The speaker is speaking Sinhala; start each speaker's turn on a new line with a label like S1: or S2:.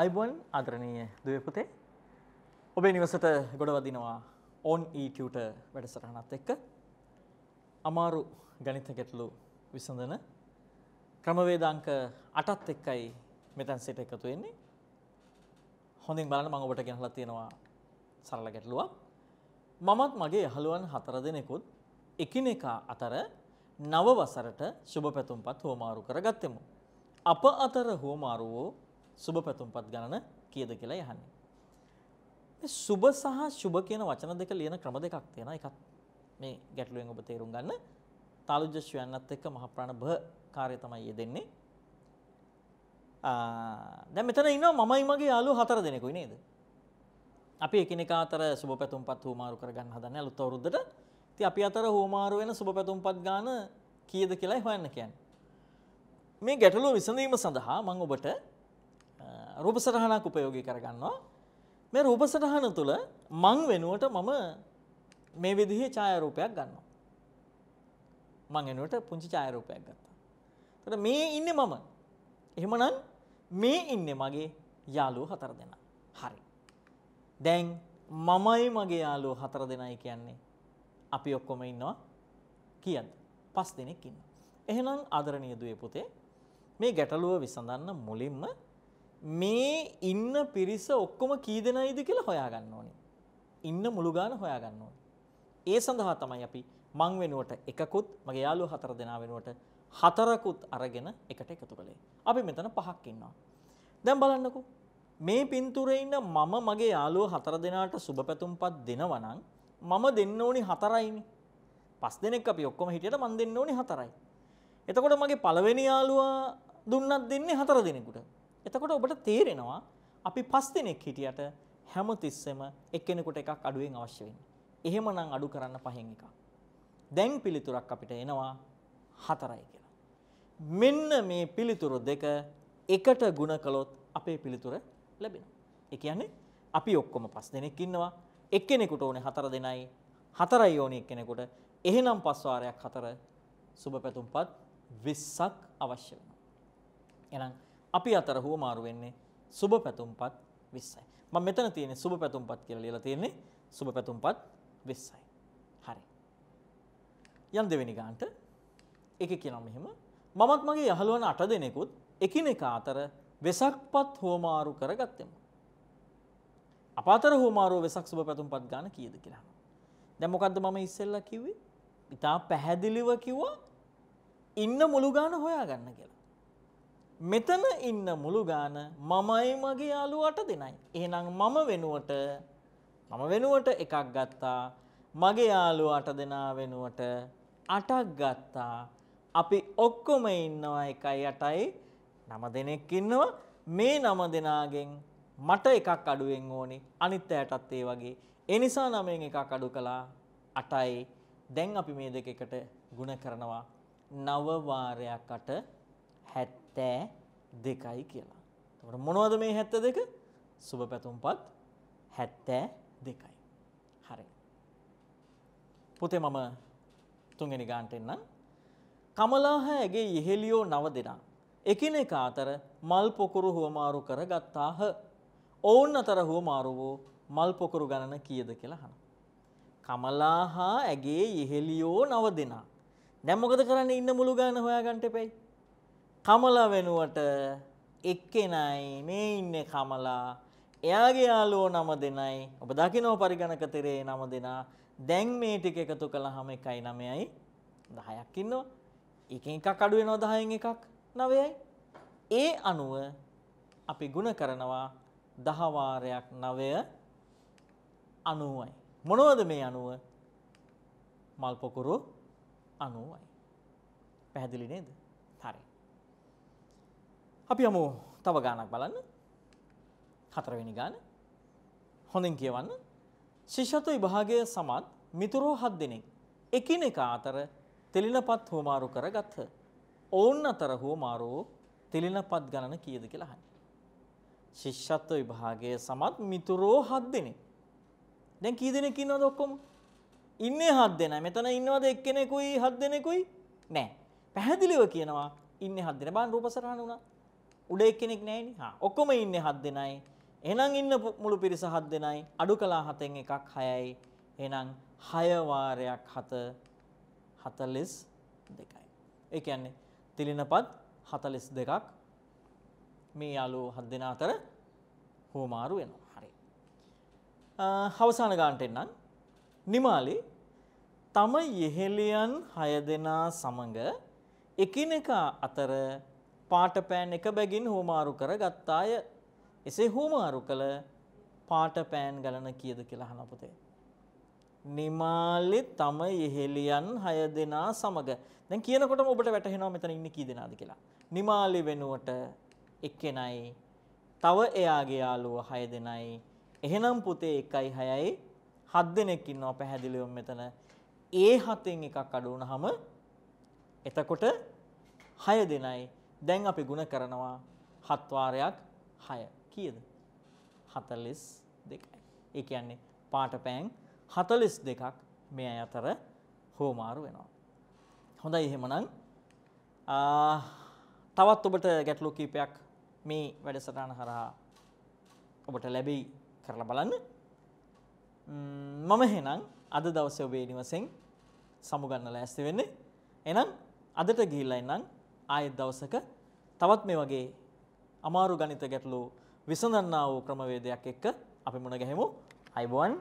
S1: අයිබොන් අදරණීය දුවපුතේ ඔබේ නිවසට ගොඩවදිනවා ඕන් ඊටියට වැඩසටහනත් එක්ක අමාරු ගණිත ගැටලු විසඳන ක්‍රමවේදාංක අටත් එක්කයි මෙතැන් සිට එකතු වෙන්නේ හොඳින් බලන්න මම ඔබට ගෙනහලා තියෙනවා සරල ගැටලුවක් මමත් මගේ යහළුවන් හතර දෙනෙකුත් එකිනෙකා අතර නව වසරට සුබ පැතුම්පත් හුවමාරු කරගත්තෙමු අප අතර හුවමාරුවෝ සුබ පැතුම්පත් ගණන කීයද කියලා යහන්නේ. මේ සුබ සහ සුබ කියන වචන දෙක ලියන ක්‍රම දෙකක් තියෙනවා. එකක් මේ ගැටලුවෙන් ඔබ තේරුම් ගන්න. තාලුජ්ජ ශ්‍රයන්නත් එක්ක මහප්‍රාණ භ කාර්ය තමයි යෙදෙන්නේ. දැන් මෙතන ඉන්නවා මමයි මගේ යාළුවෝ හතර දෙනෙකුයි නේද? අපි එකිනෙකා අතර සුබ පැතුම්පත් හුවමාරු කරගන්න හදන්නේ අලුත් අවුරුද්දට. ඉතින් අපි අතර හුවමාරු වෙන සුබ පැතුම්පත් ගාන කීයද කියලායි හොයන්න කියන්නේ. මේ ගැටලුව විසඳීම සඳහා මම ඔබට රූප සටහනක් උපයෝගී කරගන්නවා. මේ රූප සටහන තුළ මං වෙනුවට මම මේ විදිහේ ඡායාරූපයක් ගන්නවා. මං වෙනුවට පුංචි ඡායාරූපයක් ගත්තා. එතකොට මේ ඉන්නේ මම. එහෙමනම් මේ ඉන්නේ මගේ යාළුවෝ හතර දෙනා. හරි. දැන් මමයි මගේ යාළුවෝ හතර දෙනයි කියන්නේ අපි ඔක්කොම ඉන්නවා කියද? පස් දෙනෙක් ඉන්නවා. එහෙනම් ආදරණීය දුවේ පුතේ මේ ගැටලුව විසඳන්න මුලින්ම මේ ඉන්න පිරිස ඔක්කොම කී දෙනයිද කියලා හොයාගන්න ඕනි. ඉන්න මුළු ගාන හොයාගන්න ඕනි. ඒ සඳහා තමයි අපි මං වෙනුවට එකකුත් මගේ යාළුවෝ හතර දෙනා වෙනුවට හතරකුත් අරගෙන එකට එකතු කළේ. අපි මෙතන පහක් ඉන්නවා. දැන් බලන්නකෝ. මේ පින්තූරේ ඉන්න මම මගේ යාළුවෝ හතර දෙනාට සුබපැතුම්පත් දෙනවා නම් මම දෙන්න ඕනි හතරයිනේ. පස් දෙනෙක් අපි ඔක්කොම හිටියට මං දෙන්න ඕනි හතරයි. එතකොට මගේ පළවෙනි යාළුවා දුන්නත් දෙන්නේ හතර දෙනෙකුට. එතකොට ඔබට තේරෙනවා අපි පස් දෙනෙක් හිටියට හැමතිස්සෙම එක්කෙනෙකුට එකක් අඩුවෙන් අවශ්‍ය වෙන්නේ. එහෙමනම් අඩු කරන්න පහෙන් එකක්. දැන් පිළිතුරක් අපිට එනවා හතරයි කියලා. මෙන්න මේ පිළිතුරු දෙක එකට ಗುಣ කළොත් අපේ පිළිතුර ලැබෙනවා. ඒ කියන්නේ අපි ඔක්කොම පස් දෙනෙක් ඉන්නවා. එක්කෙනෙකුට ඕනේ හතර දෙනයි. හතරයි ඕනේ එක්කෙනෙකුට. එහෙනම් පස් වාරයක් හතර සුබ පැතුම්පත් 20ක් අවශ්‍ය වෙනවා. එහෙනම් අපි අතර හුවමාරු වෙන්නේ සුබ පැතුම්පත් 20යි. මම මෙතන තියෙන්නේ සුබ පැතුම්පත් කියලා ලියලා තියෙන්නේ සුබ පැතුම්පත් 20යි. හරි. යම් දෙවෙනි ගානට ඒකේ කියනවා මෙහෙම මමත් මගේ යහළුවන 8 දෙනෙකුත් එකිනෙකා අතර වෙසක්පත් හුවමාරු කරගත්තෙමු. අප අතර හුවමාරුව වෙසක් සුබ පැතුම්පත් ගාන කීයද කියලා අහනවා. දැන් මොකද්ද මම ඉස්සෙල්ලා කිව්වේ? ඉතාල පැහැදිලිව කිව්වා ඉන්න මුළු ගාන හොයාගන්න කියලා. මෙතන ඉන්න මුළු ගාන මමයි මගේ යාළුවට දෙනයි. එහෙනම් මම වෙනුවට මම වෙනුවට එකක් ගත්තා. මගේ යාළුවාට දෙනා වෙනුවට අටක් ගත්තා. අපි ඔක්කොම ඉන්නවා එකයි අටයි නම දෙනෙක් ඉන්නවා. මේ නම දෙනාගෙන් මට එකක් අඩුවෙන් ඕනි. අනිත් අයටත් ඒ වගේ. ඒ නිසා නමෙන් එකක් අඩු කළා. අටයි. දැන් අපි මේ දෙක එකට ಗುಣ කරනවා. නව වාරයක් අට 70 තෑ දෙකයි කියලා. තකට මොනවද මේ හැත්ත දෙක සුබ පැතුම්පත් හැත්තෑ දෙකයි. හරි. පොතේ මම තුන්ගනි ගාන්ට එන්නම්. කමලාහ ඇගේ ඉහෙලියෝ නව දෙනා. එකින එක අතර මල් පොකුරු හුවමාරු කර ගත්තාහ. ඔවුන් අතර හුවමාරු වූ මල් පොකුරු ගණන කියද කියලා හන. කමලා හා ඇගේ ඉහෙලියෝ නව දෙනා. දැම්මොකද කරන්න ඉන්න මුළු ගාන හොයා ගන්ට පෙයි. කමල වෙනුවට එක්කෙනයි මේ ඉන්න කමලා එයාගේ යාලුවෝ නම දෙනයි ඔබ දකිනෝ පරිගණක තිරේ නම දෙනා දැන් මේ ටික එකතු කළාම 1යි 9යි 10ක් ඉන්නවා. එකෙන් එකක් අඩු වෙනවා 10න් එකක් 9යි. ඒ අනුව අපි ಗುಣ කරනවා 10 වාරයක් 9 90යි. මොනවද මේ 90? මල් පොකුරු 90යි. පැහැදිලි නේද? හරි. අපි යමු තව ගානක් බලන්න. හතරවෙනි ගාන. හොඳින් කියවන්න. ශිෂ්‍යත්ව විභාගය සමත් මිතුරෝ හත් දෙනෙක් එකිනෙකා අතර තෙලිනපත් හුවමාරු කරගත්හ. ඔවුන් අතර හුවමාරුවෝ තෙලිනපත් ගණන කීයද කියලා අහන්නේ. ශිෂ්‍යත්ව විභාගයේ සමත් මිතුරෝ හත් දෙනෙක්. දැන් කී දෙනෙක් ඉන්නවද ඔක්කොම? ඉන්නේ හත් දෙනා. මෙතන ඉන්නවද එක්කෙනෙකුයි හත් දෙනෙකුයි? නෑ. පැහැදිලිව කියනවා ඉන්නේ හත් දෙනා. බලන්න රූපසරහන උනා. උඩ එක්කෙනෙක් නැහැනේ. හා ඔක්කොම ඉන්නේ 7 දෙනයි. එහෙනම් ඉන්න මුළු පිරිස 7 දෙනයි. අඩු කළා 7න් එකක් 6යි. එහෙනම් 6 වාරයක් 7 42යි. ඒ කියන්නේ තිලිනපත් 42ක් මේ යාළුවෝ 7 දෙනා අතර හුවමාරු වෙනවා. හරි. අවසාන ගානට එන්නම්. නිමාලි තම යෙහෙලියන් 6 දෙනා සමග එකිනෙකා අතර පාටපෑන් එක බැගින් හුවමාරු කර ගත්තාය. එසේ හුවමාරු කළ පාටපෑන් ගලන කීයද කියලා අහන පුතේ. නිමාලි තම ඉහෙලියන් 6 දෙනා සමග. දැන් කියනකොටම ඔබට වැටහෙනවා මෙතන ඉන්නේ කී දෙනාද කියලා. නිමාලි වෙනුවට එක්කෙනයි තව එයාගේ යාළුවෝ 6 දෙනයි. එහෙනම් පුතේ 1යි 6යි 7 දෙනෙක් ඉන්නවා පැහැදිලිවම මෙතන. ඒ හතෙන් එකක් අඩු වුණාම එතකොට 6 දෙනයි. දැන් අපි ಗುಣ කරනවා 7 වාරයක් 6 කීයද? 42යි. ඒ කියන්නේ පාට පෑන් 42ක් මේ අය අතර හෝමාරු වෙනවා. හොඳයි එහෙමනම් තවත් ඔබට ගැටලු කීපයක් මේ වැඩසටහන හරහා ඔබට ලැබෙයි කරලා බලන්න. මම එහෙනම් අද දවසේ ඔබේ නිවසෙන් සමුගන්න ලෑස්ති වෙන්නේ. එහෙනම් අදට ගිහිල්ලා ඉන්නම් ආයෙත් දවසක තවත් මේ වගේ අමාරු ගණිත ගැටලු විසඳන්නා වූ ක්‍රමවේදයක් එක්ක අපි මුණ ගැහෙමු. අයිබෝන්